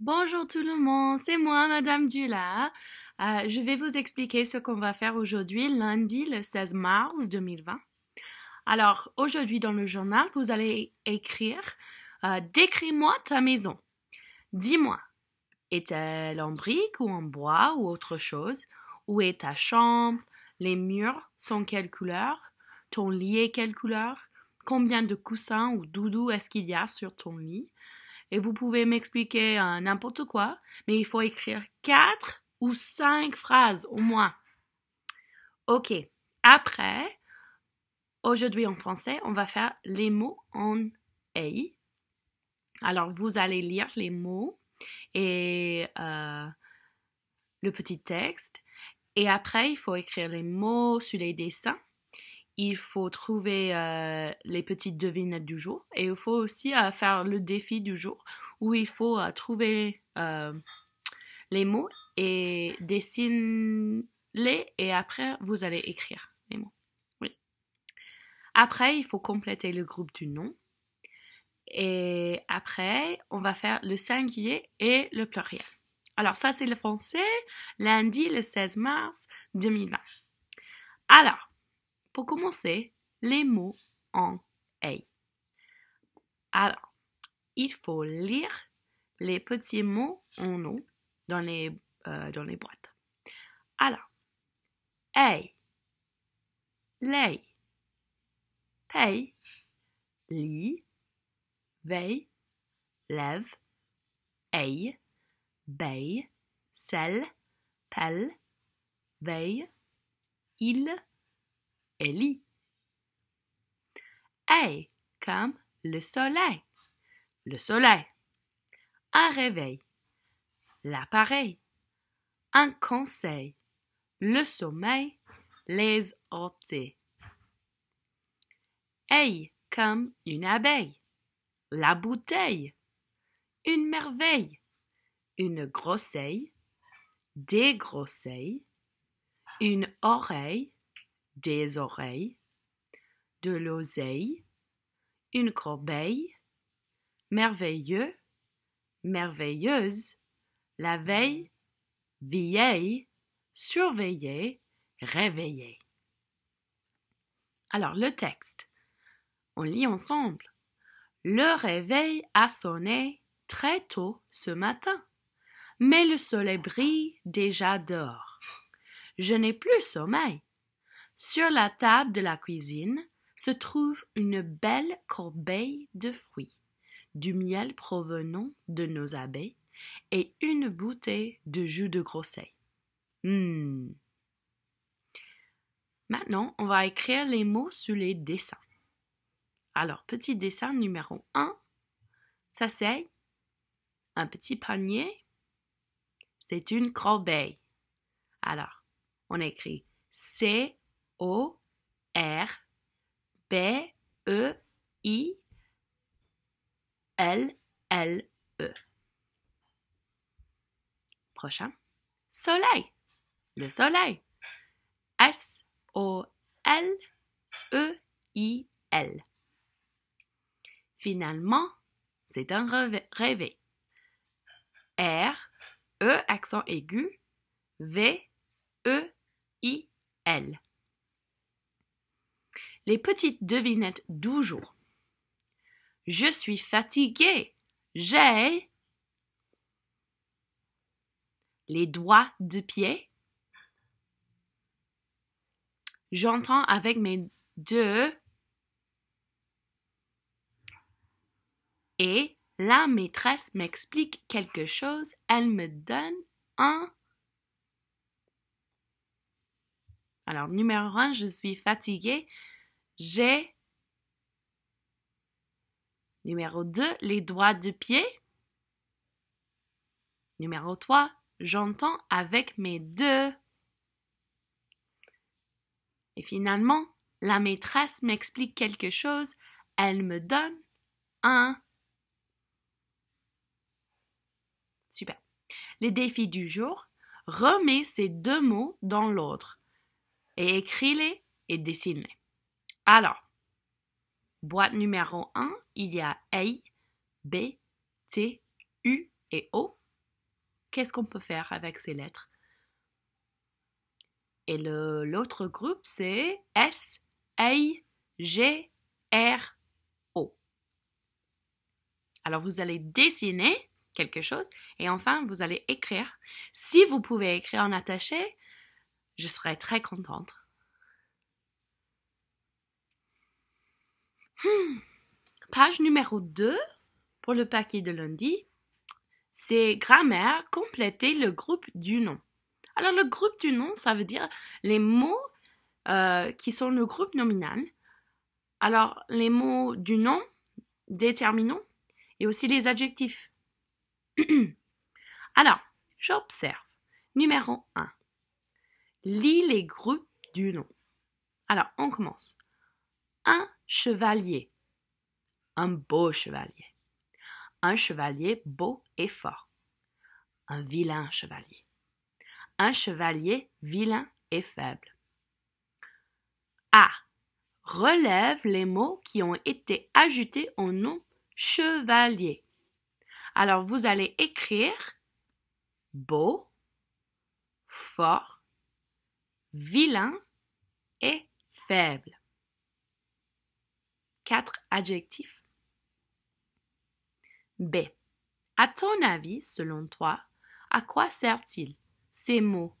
Bonjour tout le monde, c'est moi Madame Dula. Euh, je vais vous expliquer ce qu'on va faire aujourd'hui, lundi le 16 mars 2020. Alors, aujourd'hui dans le journal, vous allez écrire euh, Décris-moi ta maison. Dis-moi, est-elle en brique ou en bois ou autre chose Où est ta chambre Les murs sont quelle couleur Ton lit est quelle couleur Combien de coussins ou doudous est-ce qu'il y a sur ton lit et vous pouvez m'expliquer euh, n'importe quoi, mais il faut écrire quatre ou cinq phrases au moins. Ok. Après, aujourd'hui en français, on va faire les mots en A. Alors, vous allez lire les mots et euh, le petit texte. Et après, il faut écrire les mots sur les dessins il faut trouver euh, les petites devinettes du jour et il faut aussi euh, faire le défi du jour où il faut euh, trouver les mots et dessiner-les et après vous allez écrire les mots. Oui. Après, il faut compléter le groupe du nom et après, on va faire le singulier et le pluriel. Alors ça, c'est le français, lundi le 16 mars 2020. Alors, pour commencer, les mots en A. Alors, il faut lire les petits mots en O dans les, euh, dans les boîtes. Alors, A, lay, paye, lit, veille, lève, a, baille, sel, pelle, veille, il, et lit. comme le soleil. Le soleil. Un réveil. L'appareil. Un conseil. Le sommeil. Les ôtés Hey, comme une abeille. La bouteille. Une merveille. Une grosseille. Des grosseilles. Une oreille des oreilles, de l'oseille, une corbeille, merveilleux, merveilleuse, la veille, vieille, surveillée, réveillée. Alors le texte. On lit ensemble. Le réveil a sonné très tôt ce matin, mais le soleil brille déjà dehors. Je n'ai plus sommeil. Sur la table de la cuisine se trouve une belle corbeille de fruits, du miel provenant de nos abeilles et une bouteille de jus de grosset. Hmm. Maintenant, on va écrire les mots sur les dessins. Alors, petit dessin numéro 1, ça c'est un petit panier, c'est une corbeille. Alors, on écrit C O R B E I L L E. Prochain. Soleil. Le soleil. S O L E I L. Finalement, c'est un rêve. R E accent aigu V E I L. Les petites devinettes du jour. Je suis fatiguée. J'ai les doigts de pied. J'entends avec mes deux et la maîtresse m'explique quelque chose. Elle me donne un. Alors, numéro un, je suis fatiguée. J'ai. Numéro 2, les doigts de pied. Numéro 3, j'entends avec mes deux. Et finalement, la maîtresse m'explique quelque chose, elle me donne un. Super. Les défis du jour, remets ces deux mots dans l'autre et écris-les et dessine-les. Alors, boîte numéro 1, il y a A, B, T, U et O. Qu'est-ce qu'on peut faire avec ces lettres Et l'autre groupe, c'est S, A, G, R, O. Alors, vous allez dessiner quelque chose et enfin, vous allez écrire. Si vous pouvez écrire en attaché, je serai très contente. Hmm. Page numéro 2 pour le paquet de lundi, c'est grammaire, compléter le groupe du nom. Alors le groupe du nom, ça veut dire les mots euh, qui sont le groupe nominal. Alors les mots du nom, déterminants, et aussi les adjectifs. Alors, j'observe. Numéro 1. Lis les groupes du nom. Alors, on commence. 1 chevalier. Un beau chevalier. Un chevalier beau et fort. Un vilain chevalier. Un chevalier vilain et faible. A. Relève les mots qui ont été ajoutés au nom chevalier. Alors vous allez écrire beau, fort, vilain et faible quatre adjectifs. B. À ton avis, selon toi, à quoi servent-ils ces mots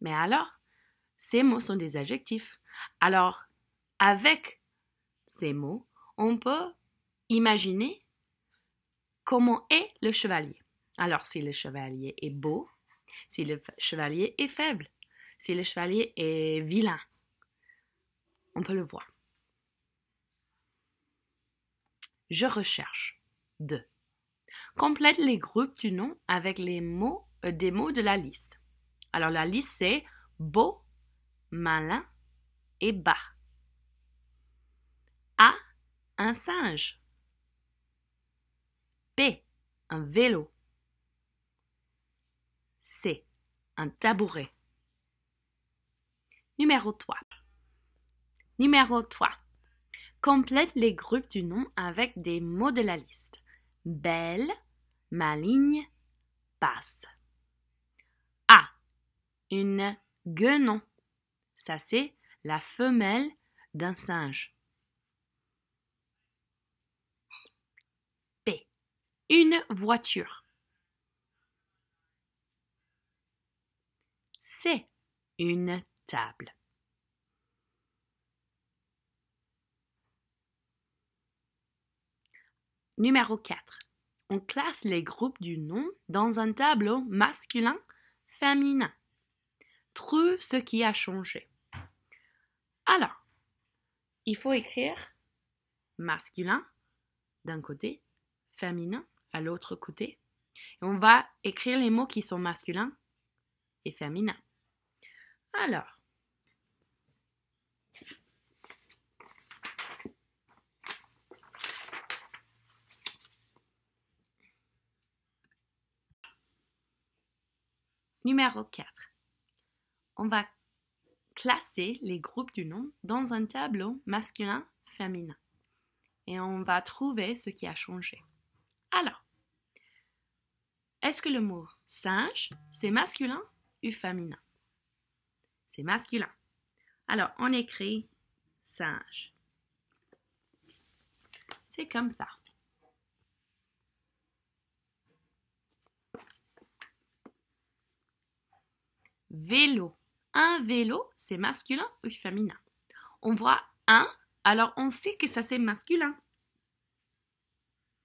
Mais alors, ces mots sont des adjectifs. Alors, avec ces mots, on peut imaginer comment est le chevalier. Alors, si le chevalier est beau, si le chevalier est faible, si le chevalier est vilain, on peut le voir. Je recherche. 2. Complète les groupes du nom avec les mots euh, des mots de la liste. Alors la liste c'est beau, malin et bas. A. Un singe. B. Un vélo. C. Un tabouret. Numéro 3. Numéro 3. Complète les groupes du nom avec des mots de la liste. Belle, maligne, basse. A. Une guenon. Ça, c'est la femelle d'un singe. B. Une voiture. C. Une table. Numéro 4. On classe les groupes du nom dans un tableau masculin, féminin. Trouve ce qui a changé. Alors, il faut écrire masculin d'un côté, féminin à l'autre côté. on va écrire les mots qui sont masculins et féminins. Alors, Numéro 4. On va classer les groupes du nom dans un tableau masculin-féminin. Et on va trouver ce qui a changé. Alors, est-ce que le mot singe, c'est masculin ou féminin C'est masculin. Alors, on écrit singe. C'est comme ça. vélo. Un vélo, c'est masculin ou féminin. On voit un, alors on sait que ça c'est masculin.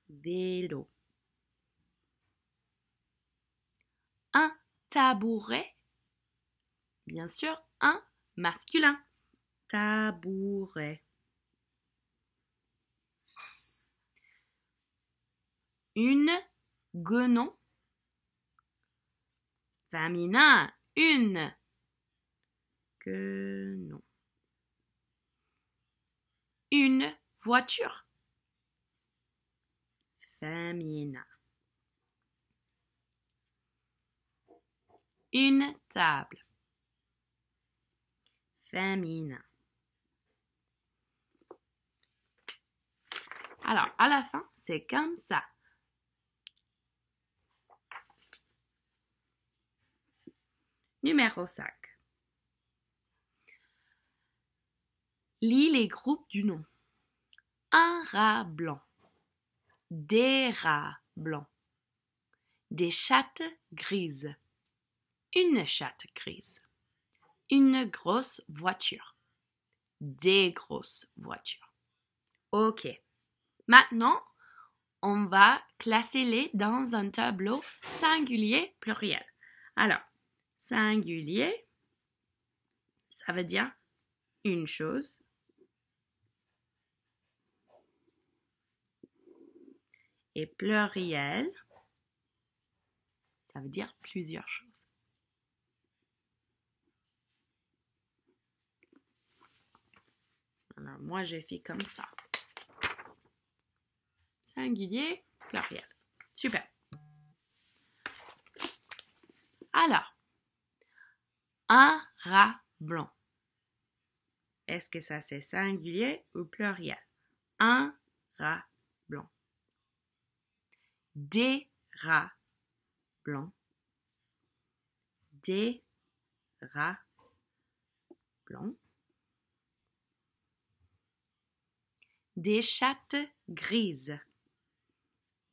Vélo. Un tabouret, bien sûr, un masculin. Tabouret. Une guenon. Féminin, une. Que non. Une voiture. Femina. Une table. Femina. Alors, à la fin, c'est comme ça. Numéro 5. Lis les groupes du nom. Un rat blanc. Des rats blancs. Des chattes grises. Une chatte grise. Une grosse voiture. Des grosses voitures. Ok. Maintenant, on va classer les dans un tableau singulier pluriel. Alors, singulier, ça veut dire une chose. Et pluriel, ça veut dire plusieurs choses. Alors moi, j'ai fait comme ça. Singulier, pluriel. Super. Alors, un rat blanc. Est-ce que ça c'est singulier ou pluriel Un rat blanc. Des rats blancs. Des rats blancs. Des chattes grises.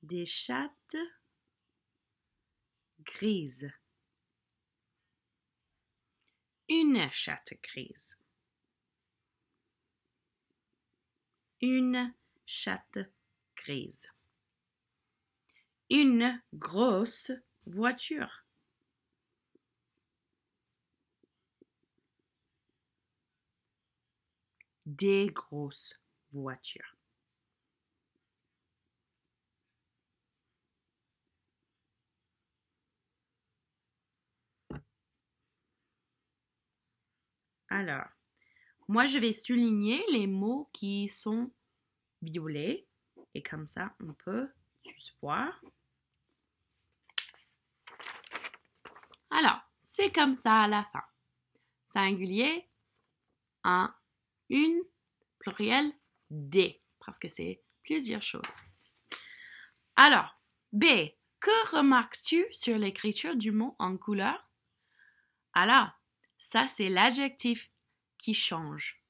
Des chattes grises une chatte grise. Une chatte grise. Une grosse voiture. Des grosses voitures. Alors, moi, je vais souligner les mots qui sont violets. Et comme ça, on peut juste voir. Alors, c'est comme ça à la fin. Singulier, un, une, pluriel, des, parce que c'est plusieurs choses. Alors, B, que remarques-tu sur l'écriture du mot en couleur Alors, ça, c'est l'adjectif qui change.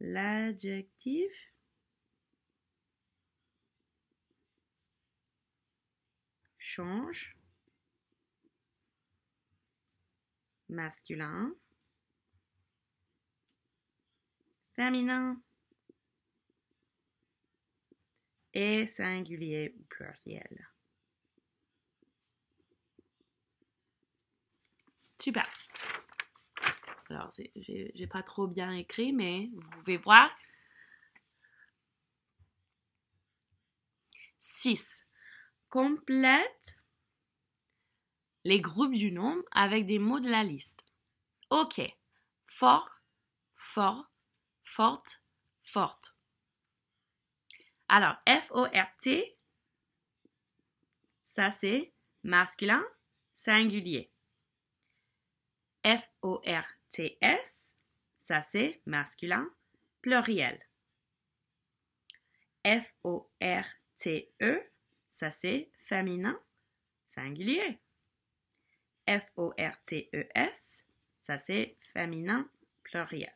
L'adjectif change masculin féminin et singulier pluriel. Super. Alors, j'ai pas trop bien écrit, mais vous pouvez voir. 6. Complète les groupes du nombre avec des mots de la liste. Ok. Fort, fort, forte, forte. Alors, F-O-R-T, ça c'est masculin, singulier. F-O-R-T-S, ça c'est masculin, pluriel. F-O-R-T-E, ça c'est féminin, singulier. F-O-R-T-E-S, ça c'est féminin, pluriel.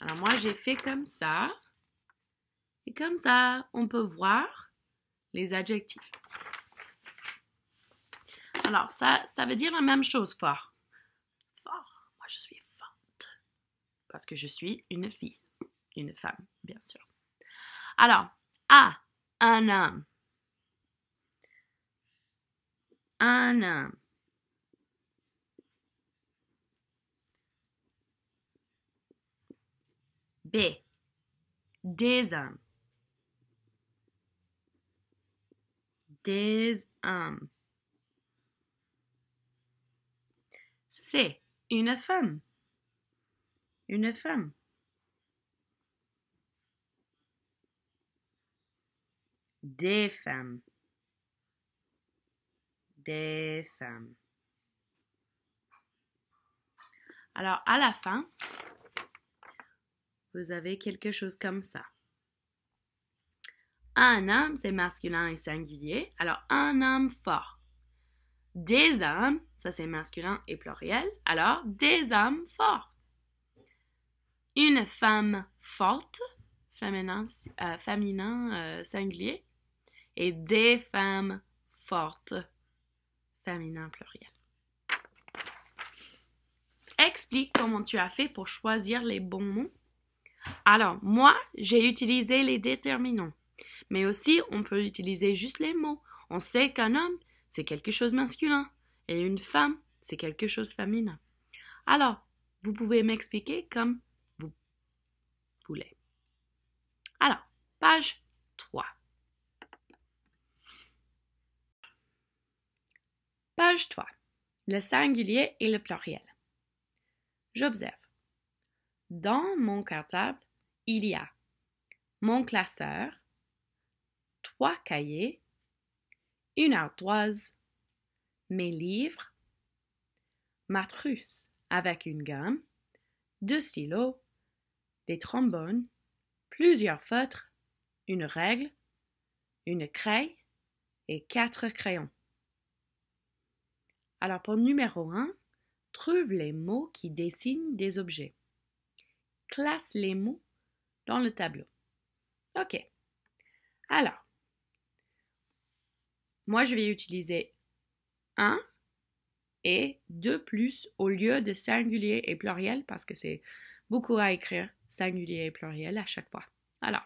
Alors moi, j'ai fait comme ça. Et comme ça, on peut voir les adjectifs. Alors ça, ça veut dire la même chose fort je suis vente. Parce que je suis une fille, une femme, bien sûr. Alors, A, un homme. Un homme. B, des hommes. Des hommes. C une femme. Une femme. Des femmes. Des femmes. Alors, à la fin, vous avez quelque chose comme ça. Un homme, c'est masculin et singulier. Alors, un homme fort des hommes, ça c'est masculin et pluriel, alors des hommes forts. Une femme forte, féminin, euh, euh, singulier, et des femmes fortes, féminin pluriel. Explique comment tu as fait pour choisir les bons mots. Alors, moi, j'ai utilisé les déterminants, mais aussi on peut utiliser juste les mots. On sait qu'un homme, c'est quelque chose masculin et une femme, c'est quelque chose féminin. Alors, vous pouvez m'expliquer comme vous voulez. Alors, page 3. Page 3. Le singulier et le pluriel. J'observe. Dans mon cartable, il y a mon classeur, trois cahiers une ardoise, mes livres, ma avec une gamme, deux stylos, des trombones, plusieurs feutres, une règle, une craie et quatre crayons. Alors pour numéro un, trouve les mots qui dessinent des objets. Classe les mots dans le tableau. OK. Alors, moi, je vais utiliser un et deux plus au lieu de singulier et pluriel parce que c'est beaucoup à écrire singulier et pluriel à chaque fois. Alors,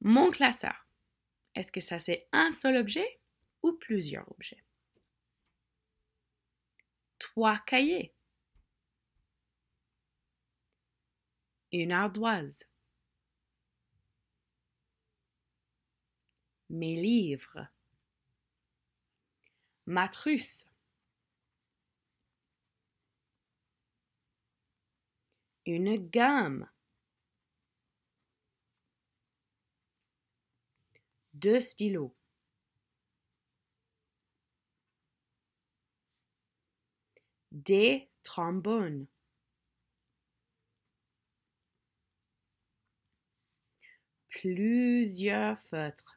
mon classeur, est-ce que ça c'est un seul objet ou plusieurs objets Trois cahiers. Une ardoise. mes livres. Ma Une gamme. Deux stylos. Des trombones. Plusieurs feutres.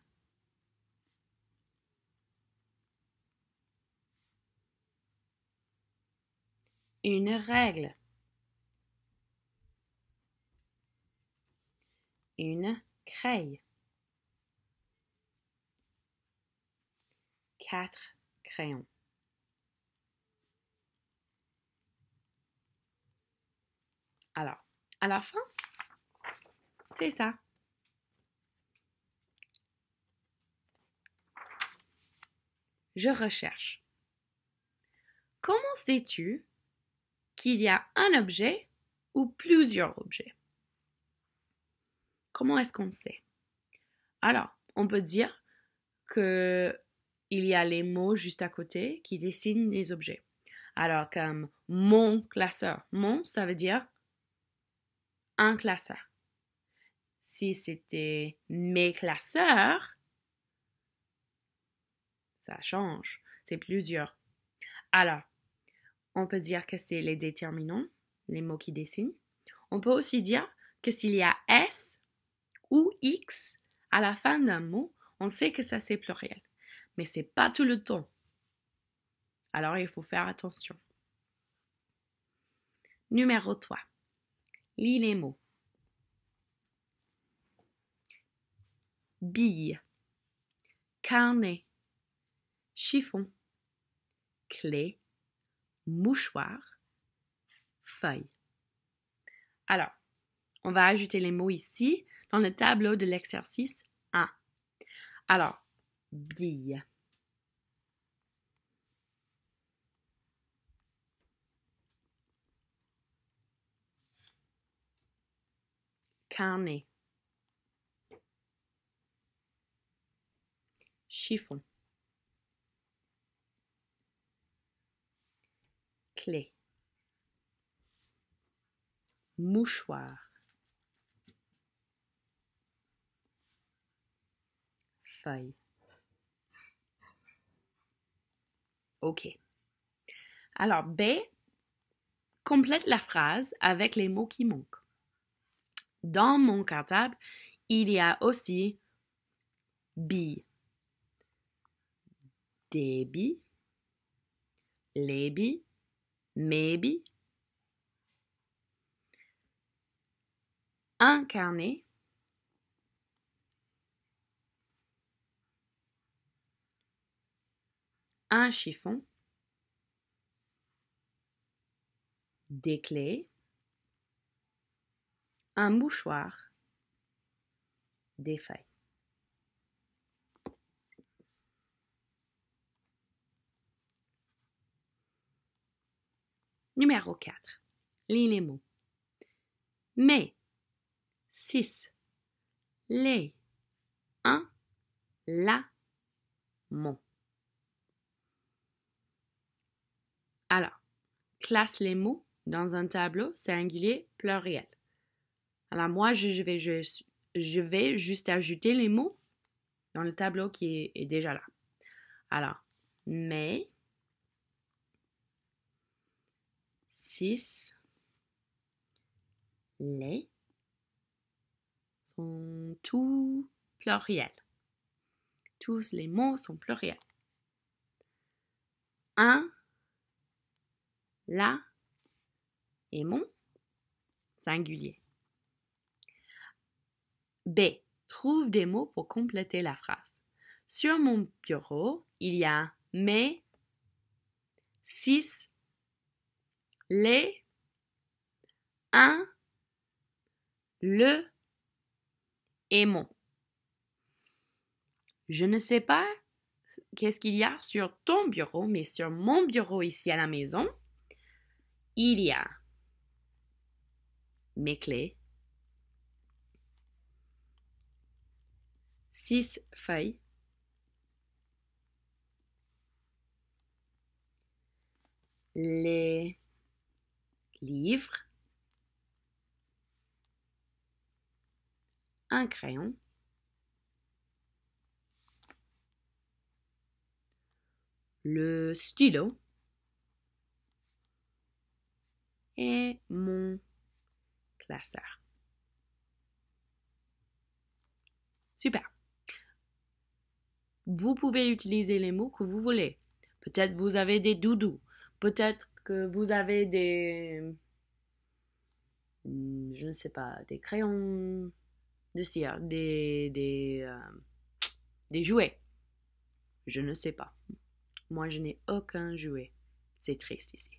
une règle. Une craie. Quatre crayons. Alors, à la fin, c'est ça. Je recherche. Comment sais-tu qu'il y a un objet ou plusieurs objets. Comment est-ce qu'on sait Alors, on peut dire que il y a les mots juste à côté qui dessinent les objets. Alors, comme mon classeur. Mon, ça veut dire un classeur. Si c'était mes classeurs, ça change. C'est plusieurs. Alors, on peut dire que c'est les déterminants, les mots qui dessinent. On peut aussi dire que s'il y a S ou X à la fin d'un mot, on sait que ça c'est pluriel. Mais c'est pas tout le temps. Alors il faut faire attention. Numéro 3. Lis les mots. Bille. Carnet. Chiffon. Clé mouchoir, feuille. Alors, on va ajouter les mots ici dans le tableau de l'exercice 1. Alors, bille. Carnet. Chiffon. mouchoir, feuille. OK. Alors, B complète la phrase avec les mots qui manquent. Dans mon cartable, il y a aussi b, des billes, les maybe. carnet, Un chiffon. Des clés. Un mouchoir. Des feuilles. Numéro 4. Les mots. Mais. 6. Les. Un. La. Mon. Alors, classe les mots dans un tableau singulier pluriel. Alors moi, je vais, je, juste ajouter les mots dans le tableau qui est, est déjà là. Alors, mais, 6. Les sont tous pluriel. Tous les mots sont pluriels. UN, La et mon singulier. B. Trouve des mots pour compléter la phrase. Sur mon bureau, il y a mais 6 les, un, le, et mon. Je ne sais pas qu'est-ce qu'il y a sur ton bureau, mais sur mon bureau ici à la maison, il y a mes clés, six feuilles, les livre, un crayon, le stylo et mon classeur. Super. Vous pouvez utiliser les mots que vous voulez. Peut-être vous avez des doudous. Peut-être que vous avez des, hmm, je ne sais pas, des crayons de cire, des, des, euh, des jouets. Je ne sais pas. Moi, je n'ai aucun jouet. C'est triste ici.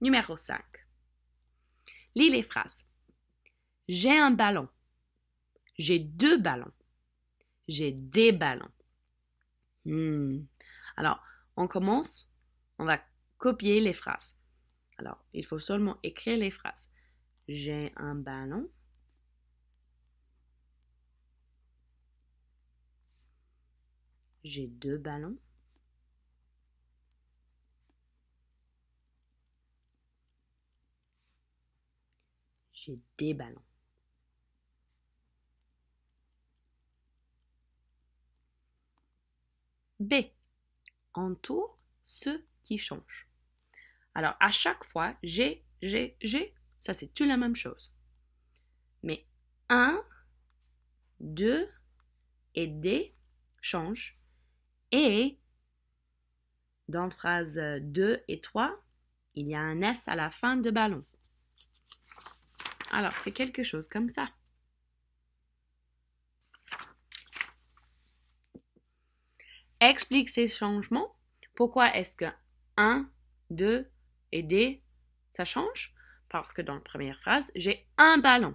Numéro 5. Lis les phrases. J'ai un ballon. J'ai deux ballons. J'ai des ballons. Hmm. Alors, on commence. On va copier les phrases. Alors, il faut seulement écrire les phrases. J'ai un ballon. J'ai deux ballons. J'ai des ballons. B. Entoure ceux qui changent. Alors, à chaque fois, G, G, G, ça c'est tout la même chose. Mais 1, 2 et D changent. Et dans phrase 2 euh, et 3, il y a un S à la fin de ballon. Alors, c'est quelque chose comme ça. Explique ces changements. Pourquoi est-ce que 1, 2 et D, ça change parce que dans la première phrase, j'ai un ballon.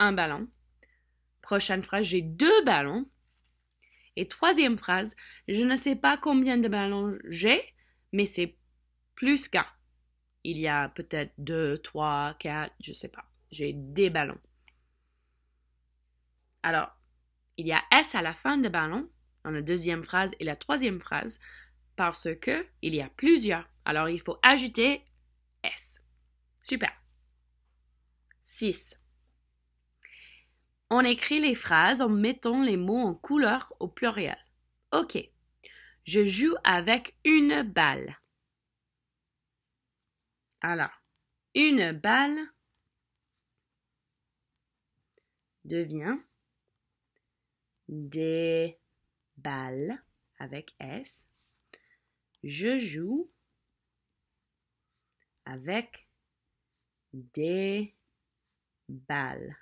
Un ballon. Prochaine phrase, j'ai deux ballons. Et troisième phrase, je ne sais pas combien de ballons j'ai, mais c'est plus qu'un. Il y a peut-être deux, trois, quatre, je ne sais pas. J'ai des ballons. Alors, il y a S à la fin de ballon, dans la deuxième phrase et la troisième phrase parce que il y a plusieurs. Alors il faut ajouter S. Super. 6. On écrit les phrases en mettant les mots en couleur au pluriel. OK. Je joue avec une balle. Alors, une balle devient des balles avec S je joue avec des balles.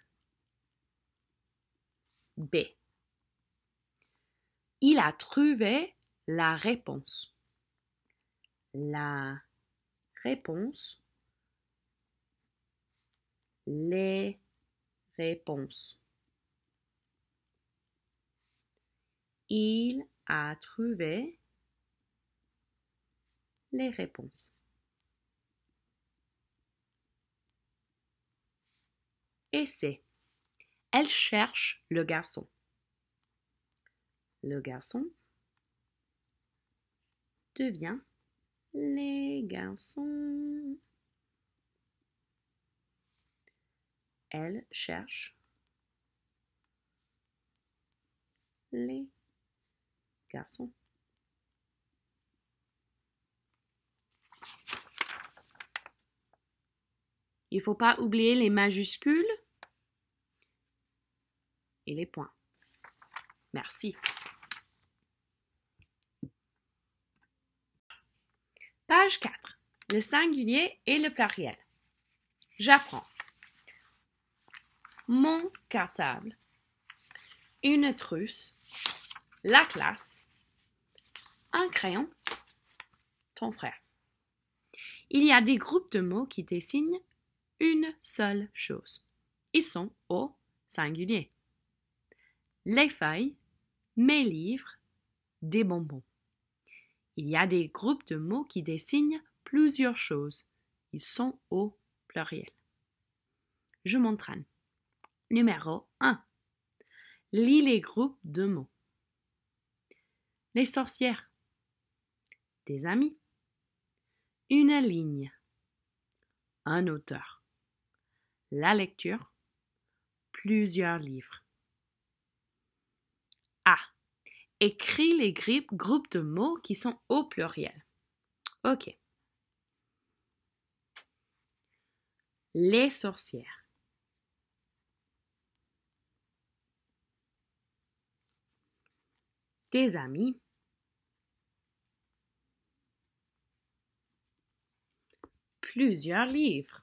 B. Il a trouvé la réponse. La réponse. Les réponses. Il a trouvé les réponses. Essai. Elle cherche le garçon. Le garçon devient les garçons. Elle cherche les garçons. Il ne faut pas oublier les majuscules et les points. Merci. Page 4. Le singulier et le pluriel. J'apprends. Mon cartable. Une trousse. La classe. Un crayon. Ton frère. Il y a des groupes de mots qui dessinent une seule chose. Ils sont au singulier. Les feuilles, mes livres, des bonbons. Il y a des groupes de mots qui désignent plusieurs choses. Ils sont au pluriel. Je m'entraîne. Numéro 1. Lis les groupes de mots. Les sorcières. Des amis. Une ligne. Un auteur la lecture, plusieurs livres. A. Écris les groupes de mots qui sont au pluriel. OK. Les sorcières. Tes amis. Plusieurs livres.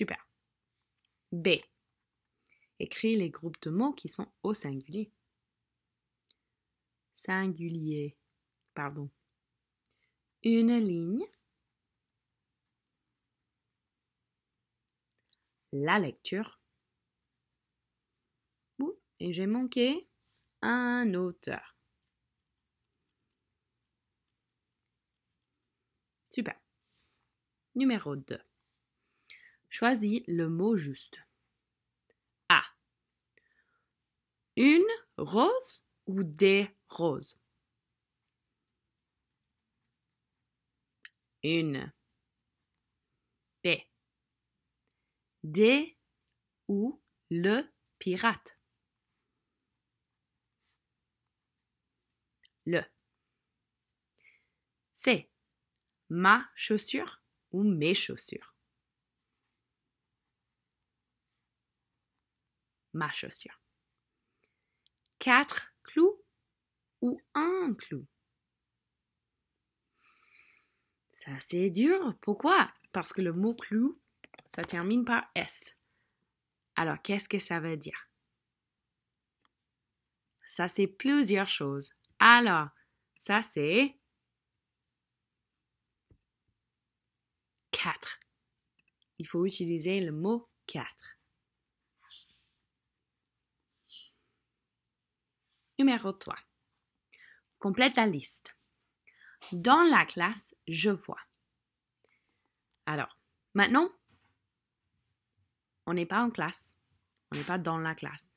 Super. B. Écris les groupes de mots qui sont au singulier. Singulier. Pardon. Une ligne. La lecture. Et j'ai manqué un auteur. Super. Numéro 2. Choisis le mot juste. A. Une rose ou des roses Une. B. Des ou le pirate Le. C. Ma chaussure ou mes chaussures ma chaussure. Hein. Quatre clous ou un clou. Ça c'est dur. Pourquoi Parce que le mot clou, ça termine par S. Alors qu'est-ce que ça veut dire Ça c'est plusieurs choses. Alors, ça c'est Quatre. Il faut utiliser le mot quatre ». Numéro 3. Complète la liste. Dans la classe, je vois. Alors, maintenant, on n'est pas en classe. On n'est pas dans la classe.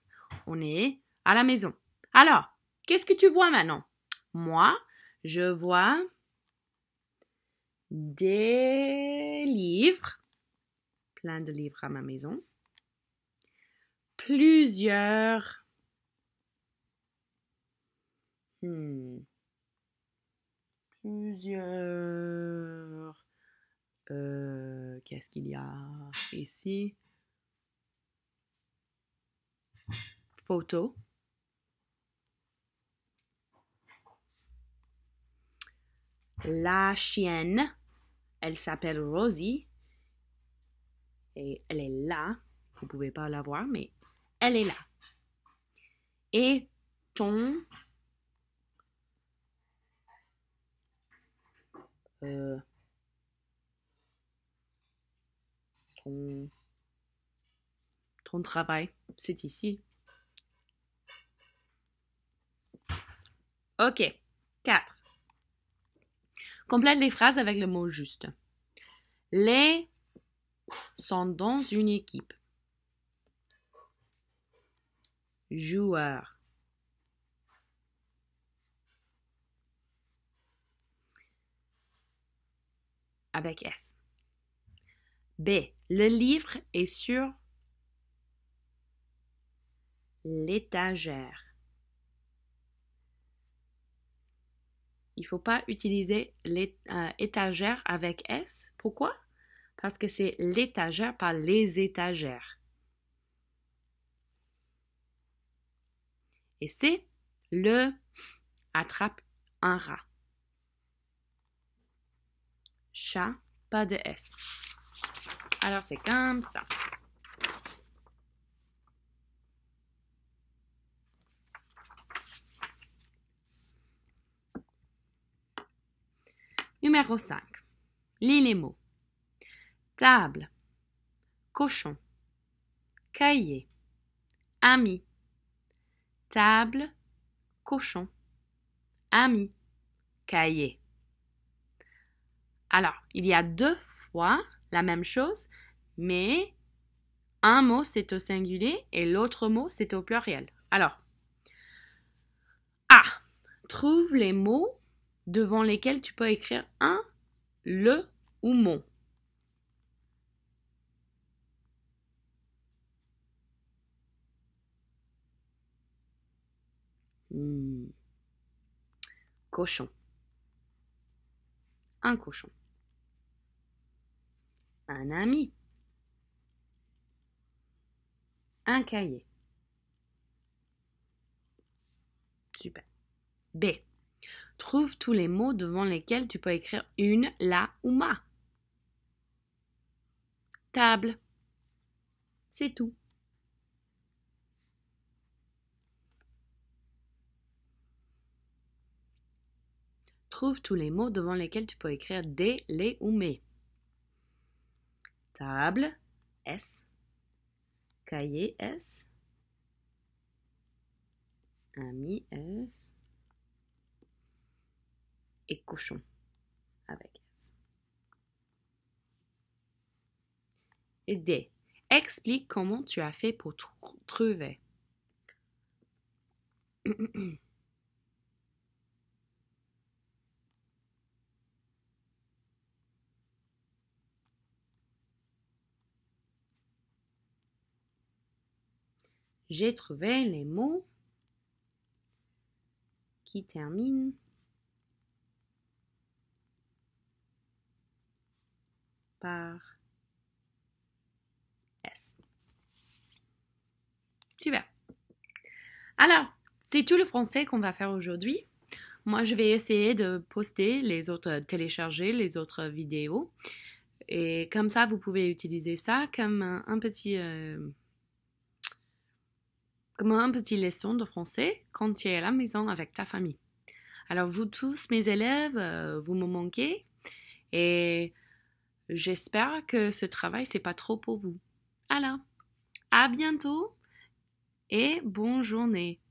On est à la maison. Alors, qu'est-ce que tu vois maintenant Moi, je vois des livres, plein de livres à ma maison, plusieurs Hmm. Plusieurs. Euh, qu'est-ce qu'il y a ici? Photo. La chienne, elle s'appelle Rosie et elle est là. Vous pouvez pas la voir, mais elle est là. Et ton Euh, ton, travail, c'est ici. OK. Quatre. Complète les phrases avec le mot juste. Les sont dans une équipe. Joueurs. avec S. B. Le livre est sur l'étagère. Il ne faut pas utiliser l'étagère euh, avec S. Pourquoi? Parce que c'est l'étagère, par les étagères. Et c'est le attrape un rat chat, pas de S. Alors c'est comme ça. Numéro 5. Lis les mots. Table, cochon, cahier, ami. Table, cochon, ami, cahier. Alors, il y a deux fois la même chose, mais un mot c'est au singulier et l'autre mot c'est au pluriel. Alors, A. Trouve les mots devant lesquels tu peux écrire un, le ou mon. Hmm. Cochon. Un cochon un ami. Un cahier. Super. B. Trouve tous les mots devant lesquels tu peux écrire une, la ou ma. Table. C'est tout. Trouve tous les mots devant lesquels tu peux écrire des, les ou mes. Table S. Cahier S. Ami S. Et cochon avec S. Et D. Explique comment tu as fait pour trouver. j'ai trouvé les mots qui terminent par S. Super. Alors, c'est tout le français qu'on va faire aujourd'hui. Moi, je vais essayer de poster les autres, euh, télécharger les autres vidéos. Et comme ça, vous pouvez utiliser ça comme un, petit... Euh, comme un petit leçon de français quand tu es à la maison avec ta famille. Alors vous tous, mes élèves, euh, vous me manquez et j'espère que ce travail, c'est pas trop pour vous. Alors, à bientôt et bonne journée.